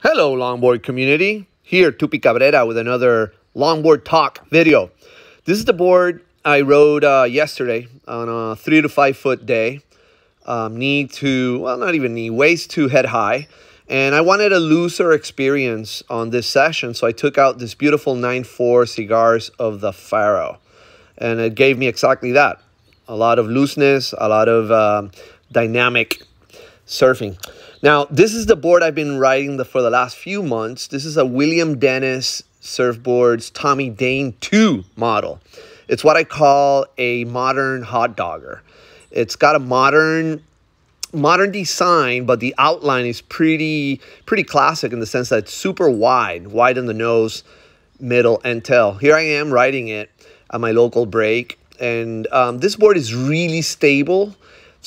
Hello, longboard community. Here, Tupi Cabrera with another longboard talk video. This is the board I rode uh, yesterday on a three to five foot day. Um, knee to, well, not even knee, waist to head high. And I wanted a looser experience on this session, so I took out this beautiful 9-4 Cigars of the Faro. And it gave me exactly that. A lot of looseness, a lot of um, dynamic surfing. Now, this is the board I've been riding the, for the last few months. This is a William Dennis Surfboards Tommy Dane 2 model. It's what I call a modern hot dogger. It's got a modern modern design, but the outline is pretty pretty classic in the sense that it's super wide, wide in the nose, middle, and tail. Here I am riding it at my local break, and um, this board is really stable.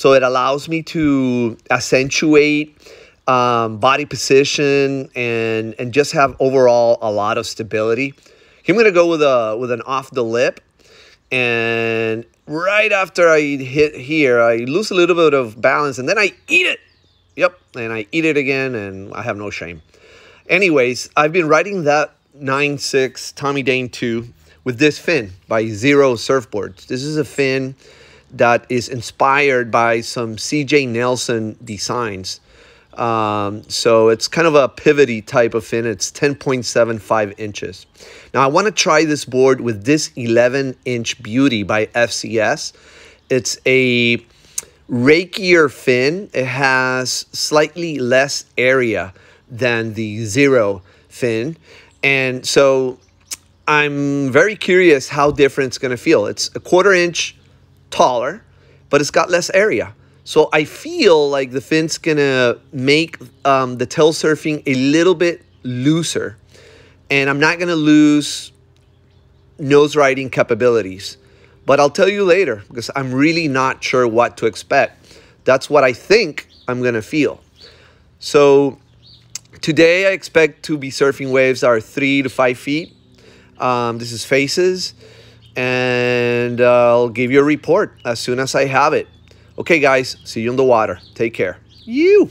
So it allows me to accentuate um, body position and and just have overall a lot of stability. I'm gonna go with a with an off the lip, and right after I hit here, I lose a little bit of balance, and then I eat it. Yep, and I eat it again, and I have no shame. Anyways, I've been riding that nine six Tommy Dane 2 with this fin by Zero Surfboards. This is a fin that is inspired by some CJ Nelson designs. Um, so it's kind of a pivoty type of fin. It's 10.75 inches. Now I want to try this board with this 11 inch beauty by FCS. It's a rakier fin. It has slightly less area than the zero fin. And so I'm very curious how different it's going to feel. It's a quarter inch taller, but it's got less area. So I feel like the fin's gonna make um, the tail surfing a little bit looser. And I'm not gonna lose nose riding capabilities. But I'll tell you later because I'm really not sure what to expect. That's what I think I'm gonna feel. So today I expect to be surfing waves that are three to five feet. Um, this is faces and I'll give you a report as soon as I have it. Okay, guys, see you in the water. Take care. You.